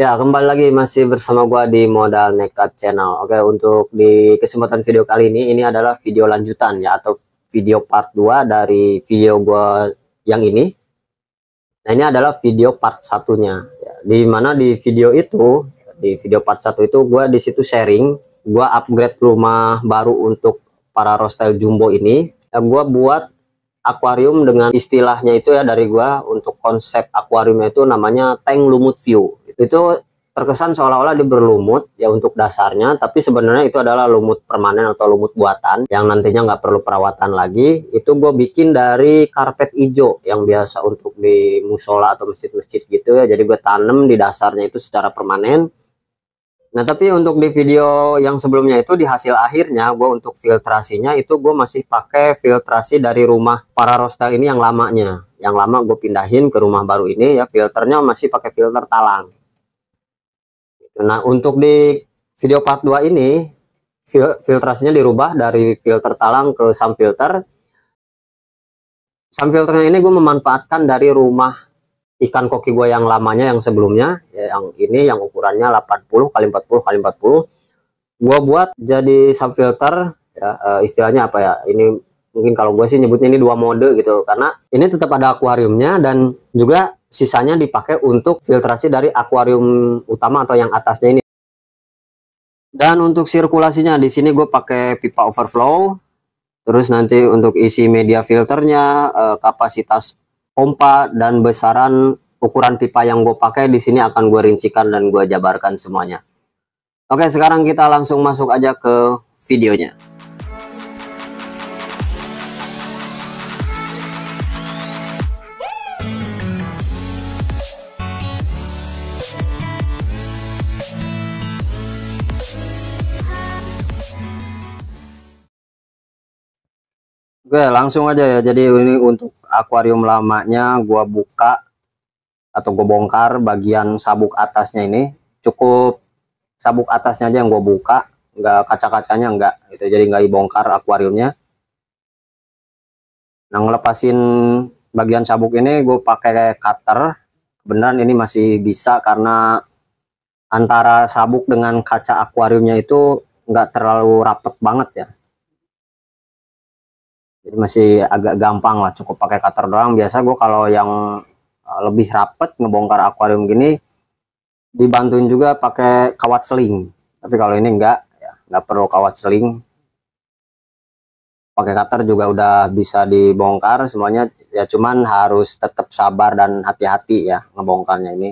Ya, kembali lagi masih bersama gua di Modal Nekat Channel. Oke, untuk di kesempatan video kali ini ini adalah video lanjutan ya atau video part 2 dari video gua yang ini. Nah, ini adalah video part satunya ya. Di mana di video itu, di video part 1 itu gua di situ sharing, gua upgrade rumah baru untuk para rostel jumbo ini. Ya, gua buat akuarium dengan istilahnya itu ya dari gua untuk konsep akuariumnya itu namanya tank lumut view itu terkesan seolah-olah dia berlumut ya untuk dasarnya tapi sebenarnya itu adalah lumut permanen atau lumut buatan yang nantinya nggak perlu perawatan lagi itu gue bikin dari karpet hijau yang biasa untuk di musola atau masjid-masjid gitu ya jadi gue tanam di dasarnya itu secara permanen nah tapi untuk di video yang sebelumnya itu di hasil akhirnya gue untuk filtrasinya itu gue masih pakai filtrasi dari rumah para rostel ini yang lamanya yang lama gue pindahin ke rumah baru ini ya filternya masih pakai filter talang Nah, untuk di video part 2 ini fil filtrasinya dirubah dari filter talang ke sump filter. Sump filternya ini gue memanfaatkan dari rumah ikan koki gue yang lamanya yang sebelumnya, ya, yang ini yang ukurannya 80 kali 40 kali 40. Gue buat jadi sump filter ya, eh, istilahnya apa ya? Ini mungkin kalau gue sih nyebutnya ini dua mode gitu karena ini tetap ada akuariumnya dan juga sisanya dipakai untuk filtrasi dari akuarium utama atau yang atasnya ini dan untuk sirkulasinya di sini gue pakai pipa overflow terus nanti untuk isi media filternya eh, kapasitas pompa dan besaran ukuran pipa yang gue pakai di sini akan gue rincikan dan gue jabarkan semuanya oke sekarang kita langsung masuk aja ke videonya Oke, langsung aja ya. Jadi ini untuk akuarium lamanya gua buka atau gue bongkar bagian sabuk atasnya ini. Cukup sabuk atasnya aja yang gue buka, nggak kaca-kacanya nggak. Itu jadi nggak dibongkar akuariumnya. Nah, ngelepasin bagian sabuk ini gue pakai cutter. Beneran ini masih bisa karena antara sabuk dengan kaca akuariumnya itu nggak terlalu rapet banget ya jadi masih agak gampang lah cukup pakai cutter doang biasa gue kalau yang eh, lebih rapet ngebongkar akuarium gini dibantuin juga pakai kawat seling tapi kalau ini enggak ya enggak perlu kawat seling pakai cutter juga udah bisa dibongkar semuanya ya cuman harus tetap sabar dan hati-hati ya ngebongkarnya ini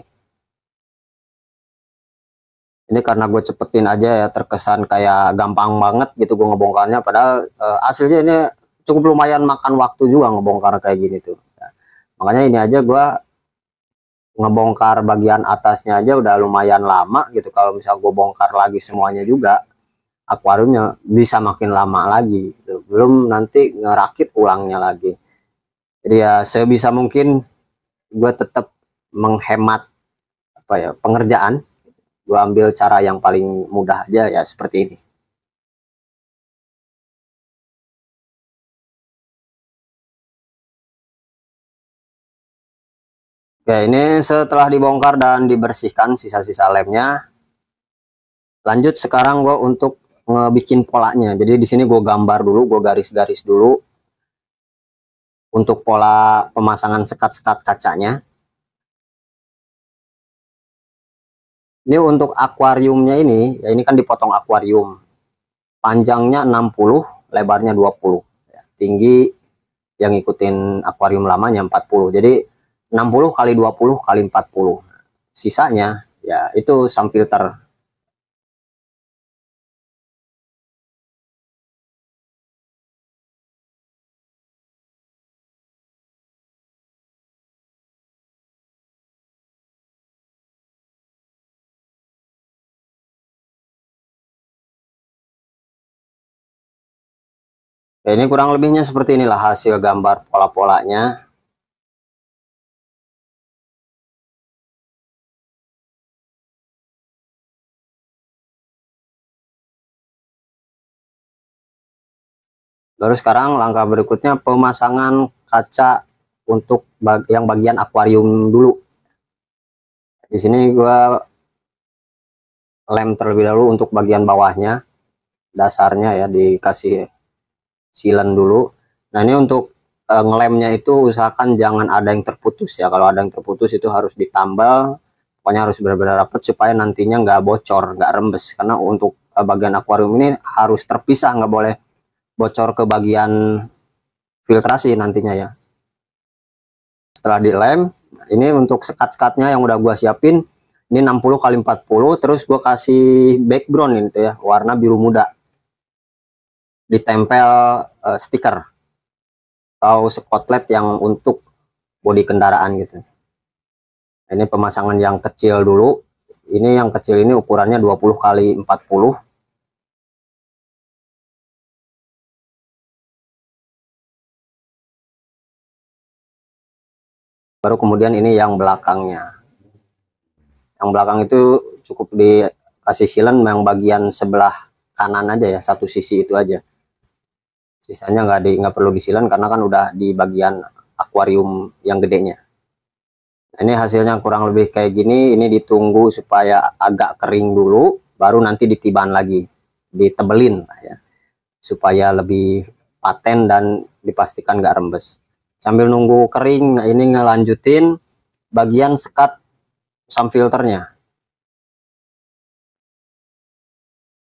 ini karena gue cepetin aja ya terkesan kayak gampang banget gitu gue ngebongkarnya padahal eh, hasilnya ini cukup lumayan makan waktu juga ngebongkar kayak gini tuh ya. makanya ini aja gua ngebongkar bagian atasnya aja udah lumayan lama gitu kalau misal gue bongkar lagi semuanya juga akuariumnya bisa makin lama lagi gitu. belum nanti ngerakit ulangnya lagi jadi ya sebisa mungkin gue tetap menghemat apa ya pengerjaan gue ambil cara yang paling mudah aja ya seperti ini Oke, ini setelah dibongkar dan dibersihkan sisa-sisa lemnya. Lanjut sekarang gue untuk ngebikin polanya. Jadi di sini gue gambar dulu, gue garis-garis dulu untuk pola pemasangan sekat-sekat kacanya. Ini untuk akuariumnya ini, ya ini kan dipotong akuarium. Panjangnya 60, lebarnya 20. Ya, tinggi yang ngikutin akuarium lamanya 40. Jadi 60 kali 20 kali 40 sisanya ya itu sum filter ya, ini kurang lebihnya seperti inilah hasil gambar pola-polanya. Baru sekarang langkah berikutnya pemasangan kaca untuk bag yang bagian akuarium dulu. Di sini gua lem terlebih dahulu untuk bagian bawahnya. Dasarnya ya dikasih silen dulu. Nah, ini untuk e, ngelemnya itu usahakan jangan ada yang terputus ya. Kalau ada yang terputus itu harus ditambal. Pokoknya harus benar-benar rapat supaya nantinya nggak bocor, nggak rembes. Karena untuk e, bagian akuarium ini harus terpisah, nggak boleh bocor ke bagian filtrasi nantinya ya setelah dilem ini untuk sekat-sekatnya yang udah gua siapin ini 60 kali 40 terus gua kasih background ini tuh ya warna biru muda ditempel uh, stiker atau skotlet yang untuk bodi kendaraan gitu ini pemasangan yang kecil dulu ini yang kecil ini ukurannya 20 kali 40 baru kemudian ini yang belakangnya yang belakang itu cukup dikasih silen yang bagian sebelah kanan aja ya satu sisi itu aja sisanya nggak di nggak perlu disilen karena kan udah di bagian akuarium yang gedenya nah, ini hasilnya kurang lebih kayak gini ini ditunggu supaya agak kering dulu baru nanti ditiban lagi ditebelin ya supaya lebih paten dan dipastikan nggak rembes sambil nunggu kering nah ini ngelanjutin bagian sekat sam filternya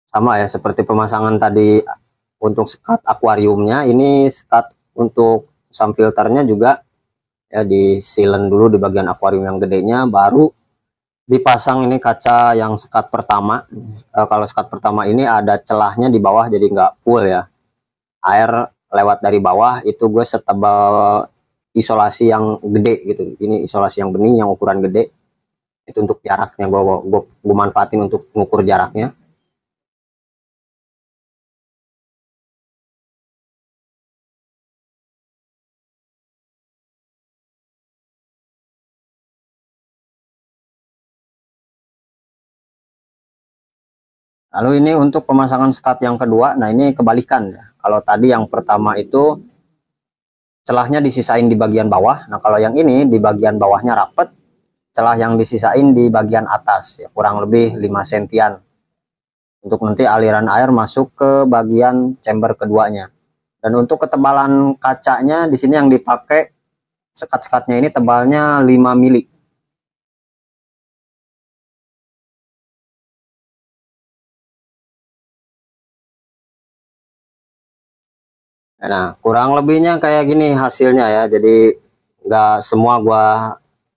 sama ya seperti pemasangan tadi untuk sekat akuariumnya ini sekat untuk sam filternya juga ya di disilen dulu di bagian akuarium yang gedenya baru dipasang ini kaca yang sekat pertama e, kalau sekat pertama ini ada celahnya di bawah jadi nggak full ya air lewat dari bawah itu gue setebal isolasi yang gede gitu ini isolasi yang bening yang ukuran gede itu untuk jaraknya gue gue, gue manfaatin untuk mengukur jaraknya Lalu ini untuk pemasangan skat yang kedua, nah ini kebalikan ya. Kalau tadi yang pertama itu celahnya disisain di bagian bawah, nah kalau yang ini di bagian bawahnya rapet, celah yang disisain di bagian atas ya kurang lebih 5 sentian. Untuk nanti aliran air masuk ke bagian chamber keduanya. Dan untuk ketebalan kacanya di sini yang dipakai sekat-sekatnya ini tebalnya 5 mili. Nah, kurang lebihnya kayak gini hasilnya ya. Jadi nggak semua gua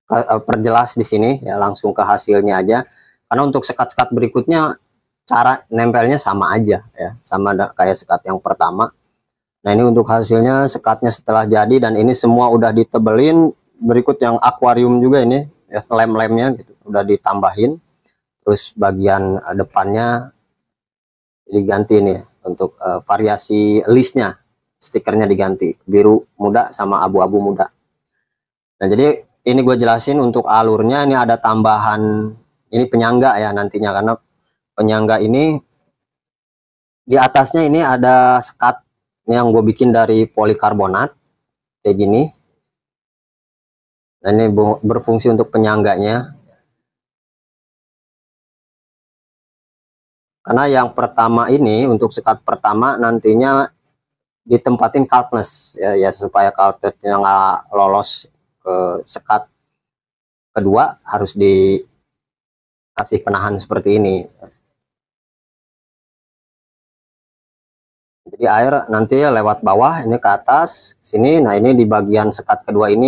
e, perjelas di sini ya, langsung ke hasilnya aja. Karena untuk sekat-sekat berikutnya cara nempelnya sama aja ya, sama kayak sekat yang pertama. Nah, ini untuk hasilnya sekatnya setelah jadi dan ini semua udah ditebelin. Berikut yang akuarium juga ini ya lem-lemnya gitu, udah ditambahin. Terus bagian e, depannya diganti nih untuk uh, variasi listnya stikernya diganti biru muda sama abu-abu muda nah jadi ini gue jelasin untuk alurnya ini ada tambahan ini penyangga ya nantinya karena penyangga ini di atasnya ini ada sekat yang gue bikin dari polikarbonat kayak gini nah ini berfungsi untuk penyangganya karena yang pertama ini untuk sekat pertama nantinya ditempatin Kaltnes ya, ya supaya Kaltnesnya nggak lolos ke sekat kedua harus dikasih penahan seperti ini jadi air nanti lewat bawah ini ke atas sini nah ini di bagian sekat kedua ini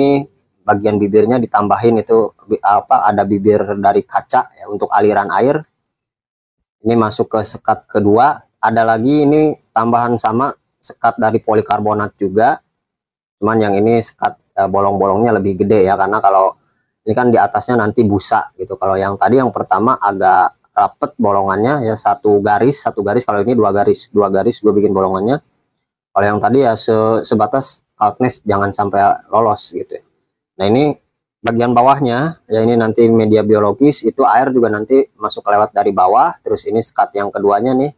bagian bibirnya ditambahin itu apa ada bibir dari kaca ya, untuk aliran air ini masuk ke sekat kedua ada lagi ini tambahan sama sekat dari polikarbonat juga cuman yang ini sekat eh, bolong-bolongnya lebih gede ya karena kalau ini kan di atasnya nanti busa gitu kalau yang tadi yang pertama agak rapet bolongannya ya satu garis satu garis kalau ini dua garis dua garis gue bikin bolongannya kalau yang tadi ya se sebatas kalknes jangan sampai lolos gitu ya nah ini bagian bawahnya ya ini nanti media biologis itu air juga nanti masuk lewat dari bawah terus ini sekat yang keduanya nih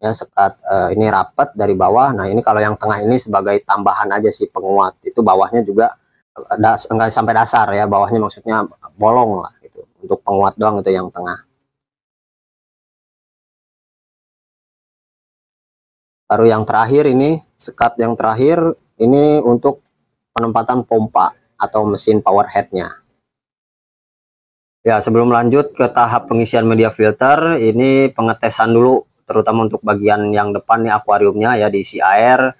ya sekat uh, ini rapat dari bawah nah ini kalau yang tengah ini sebagai tambahan aja sih penguat itu bawahnya juga eh, das, enggak sampai dasar ya bawahnya maksudnya bolong lah itu untuk penguat doang itu yang tengah baru yang terakhir ini sekat yang terakhir ini untuk penempatan pompa atau mesin power headnya ya sebelum lanjut ke tahap pengisian media filter ini pengetesan dulu terutama untuk bagian yang depan nih akuariumnya ya diisi air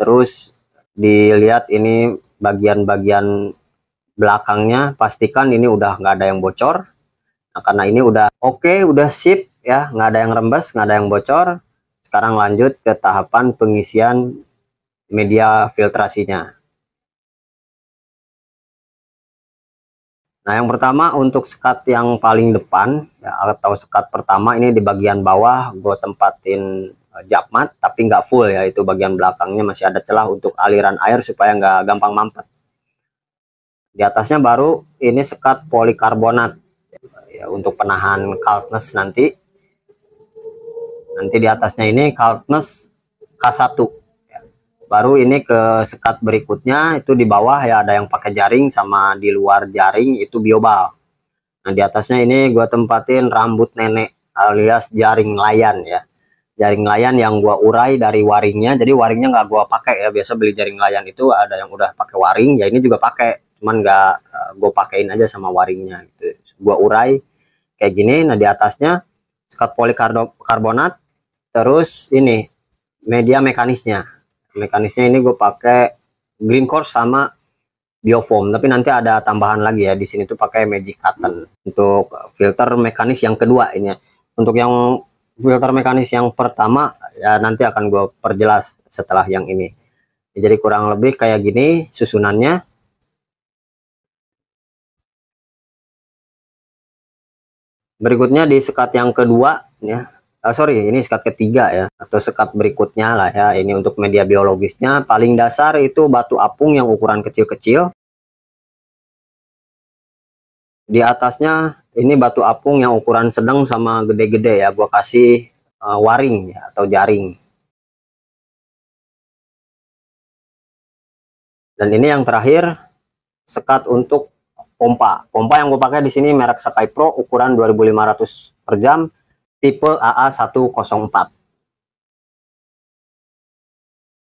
terus dilihat ini bagian-bagian belakangnya pastikan ini udah nggak ada yang bocor nah, karena ini udah oke okay, udah sip ya nggak ada yang rembes nggak ada yang bocor sekarang lanjut ke tahapan pengisian media filtrasinya Nah, yang pertama untuk sekat yang paling depan ya, atau sekat pertama ini di bagian bawah gue tempatin eh, japmat tapi nggak full ya itu bagian belakangnya masih ada celah untuk aliran air supaya nggak gampang mampet. Di atasnya baru ini sekat polikarbonat ya, untuk penahan kalknes nanti. Nanti di atasnya ini kalknes K1 baru ini ke sekat berikutnya itu di bawah ya ada yang pakai jaring sama di luar jaring itu biobal nah di atasnya ini gua tempatin rambut nenek alias jaring layan ya jaring layan yang gua urai dari waringnya jadi waringnya nggak gua pakai ya biasa beli jaring layan itu ada yang udah pakai waring ya ini juga pakai cuman nggak eh, gue pakein aja sama waringnya gitu gua urai kayak gini nah di atasnya sekat polikarbonat terus ini media mekanisnya mekanisnya ini gue pakai green core sama biofoam tapi nanti ada tambahan lagi ya di sini tuh pakai magic cotton untuk filter mekanis yang kedua ini ya. untuk yang filter mekanis yang pertama ya nanti akan gue perjelas setelah yang ini jadi kurang lebih kayak gini susunannya berikutnya di sekat yang kedua ya uh, sorry ini sekat ketiga ya atau sekat berikutnya lah ya ini untuk media biologisnya paling dasar itu batu apung yang ukuran kecil-kecil di atasnya ini batu apung yang ukuran sedang sama gede-gede ya gua kasih uh, waring ya atau jaring dan ini yang terakhir sekat untuk pompa pompa yang gue pakai di sini merek Sakai Pro ukuran 2500 per jam tipe AA104.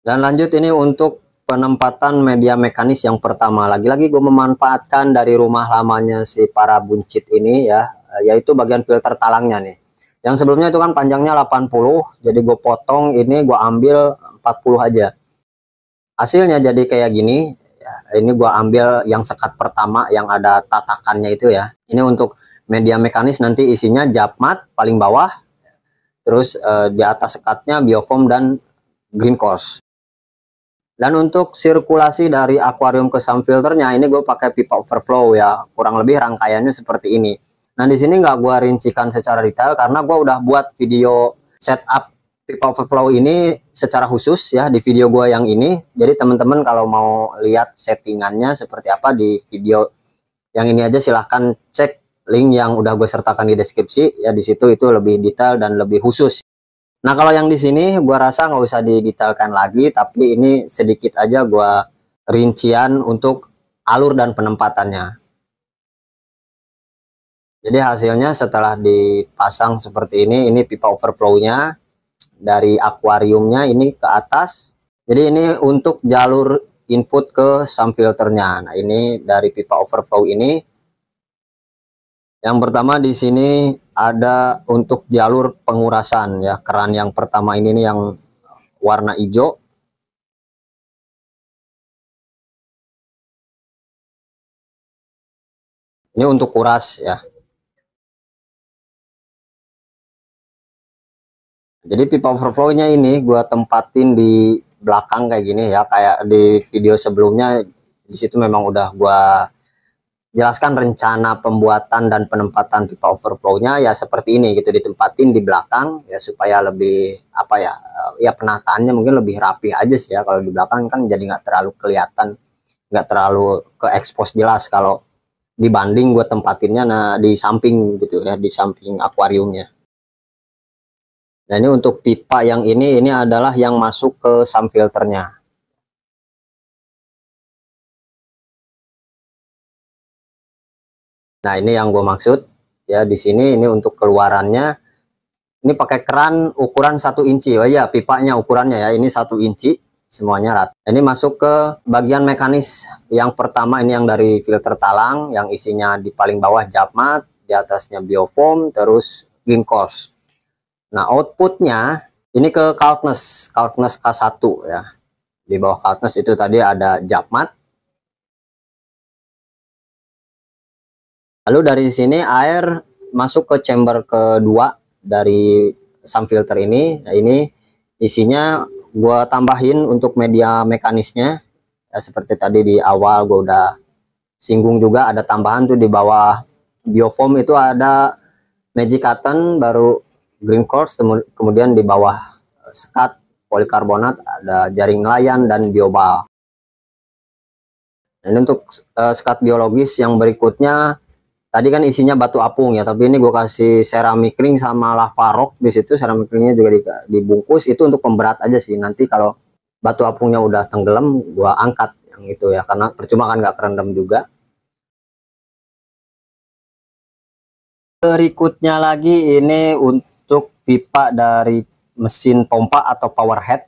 Dan lanjut ini untuk penempatan media mekanis yang pertama. Lagi-lagi gue memanfaatkan dari rumah lamanya si para buncit ini ya, yaitu bagian filter talangnya nih. Yang sebelumnya itu kan panjangnya 80, jadi gue potong ini gue ambil 40 aja. Hasilnya jadi kayak gini, ini gue ambil yang sekat pertama yang ada tatakannya itu ya. Ini untuk media mekanis nanti isinya japmat paling bawah, terus eh, di atas sekatnya biofoam dan green course. Dan untuk sirkulasi dari akuarium ke sump filternya ini gue pakai pipa overflow ya, kurang lebih rangkaiannya seperti ini. Nah di sini nggak gue rincikan secara detail karena gue udah buat video setup pipa overflow ini secara khusus ya di video gue yang ini. Jadi teman-teman kalau mau lihat settingannya seperti apa di video yang ini aja silahkan cek link yang udah gue sertakan di deskripsi ya di situ itu lebih detail dan lebih khusus. Nah kalau yang di sini gue rasa nggak usah didetailkan lagi tapi ini sedikit aja gue rincian untuk alur dan penempatannya. Jadi hasilnya setelah dipasang seperti ini, ini pipa overflownya dari akuariumnya ini ke atas. Jadi ini untuk jalur input ke sum filternya. Nah, ini dari pipa overflow ini yang pertama di sini ada untuk jalur pengurasan ya. Keran yang pertama ini nih yang warna hijau. Ini untuk kuras ya. Jadi pipa overflownya ini gue tempatin di belakang kayak gini ya kayak di video sebelumnya di situ memang udah gue jelaskan rencana pembuatan dan penempatan pipa overflow-nya ya seperti ini gitu ditempatin di belakang ya supaya lebih apa ya eh, ya penataannya mungkin lebih rapi aja sih ya kalau di belakang kan jadi nggak terlalu kelihatan nggak terlalu ke expose jelas kalau dibanding gue tempatinnya nah di samping gitu ya di samping akuariumnya nah ini untuk pipa yang ini ini adalah yang masuk ke sam filternya Nah, ini yang gue maksud. Ya, di sini ini untuk keluarannya. Ini pakai keran ukuran satu inci. Oh ya, pipanya ukurannya ya. Ini satu inci, semuanya rat. Ini masuk ke bagian mekanis. Yang pertama ini yang dari filter talang, yang isinya di paling bawah japmat, di atasnya biofoam, terus green course. Nah, outputnya ini ke kaltness, kaltness K1 ya. Di bawah kaltness itu tadi ada japmat, Lalu dari sini air masuk ke chamber kedua dari sam filter ini. Nah, ini isinya gue tambahin untuk media mekanisnya. Ya, seperti tadi di awal gue udah singgung juga ada tambahan tuh di bawah biofoam itu ada magic cotton baru green course, kemudian di bawah sekat polikarbonat ada jaring nelayan dan biobal. Dan untuk uh, sekat biologis yang berikutnya tadi kan isinya batu apung ya tapi ini gue kasih ceramic ring sama lava rock di situ ceramic ringnya juga dibungkus itu untuk pemberat aja sih nanti kalau batu apungnya udah tenggelam gue angkat yang itu ya karena percuma kan nggak kerendam juga berikutnya lagi ini untuk pipa dari mesin pompa atau power head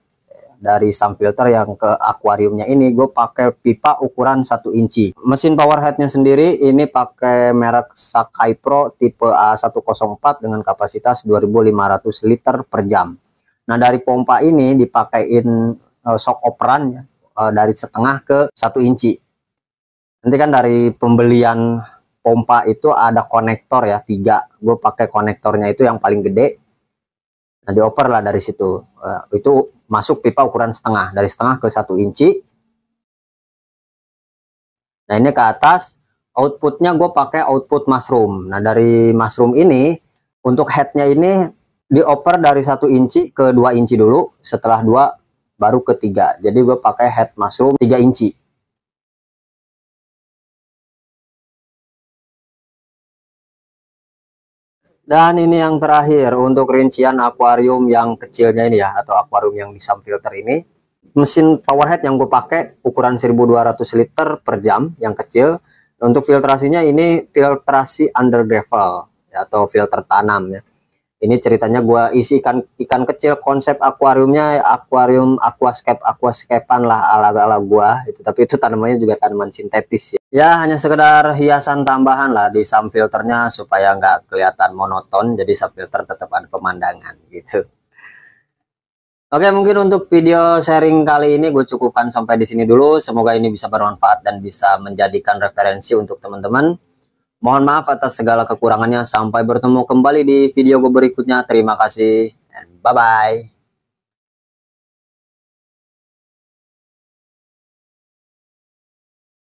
dari sun filter yang ke akuariumnya ini gue pakai pipa ukuran 1 inci mesin powerheadnya sendiri ini pakai merek Sakai Pro tipe A104 dengan kapasitas 2500 liter per jam nah dari pompa ini dipakein uh, e, shock operan uh, dari setengah ke 1 inci nanti kan dari pembelian pompa itu ada konektor ya tiga gue pakai konektornya itu yang paling gede nah dioper lah dari situ uh, itu masuk pipa ukuran setengah dari setengah ke satu inci nah ini ke atas outputnya gue pakai output mushroom nah dari mushroom ini untuk headnya ini dioper dari satu inci ke dua inci dulu setelah dua baru ketiga jadi gue pakai head mushroom tiga inci Dan ini yang terakhir untuk rincian akuarium yang kecilnya ini ya atau akuarium yang bisa filter ini. Mesin powerhead yang gue pakai ukuran 1200 liter per jam yang kecil. Untuk filtrasinya ini filtrasi under gravel ya, atau filter tanam ya ini ceritanya gua isi ikan ikan kecil konsep akuariumnya akuarium aquascape aquascapean lah ala ala gua itu tapi itu tanamannya juga tanaman sintetis ya ya hanya sekedar hiasan tambahan lah di samping filternya supaya nggak kelihatan monoton jadi sub filter tetap ada pemandangan gitu Oke mungkin untuk video sharing kali ini gue cukupkan sampai di sini dulu semoga ini bisa bermanfaat dan bisa menjadikan referensi untuk teman-teman Mohon maaf atas segala kekurangannya. Sampai bertemu kembali di video gue berikutnya. Terima kasih. Bye-bye.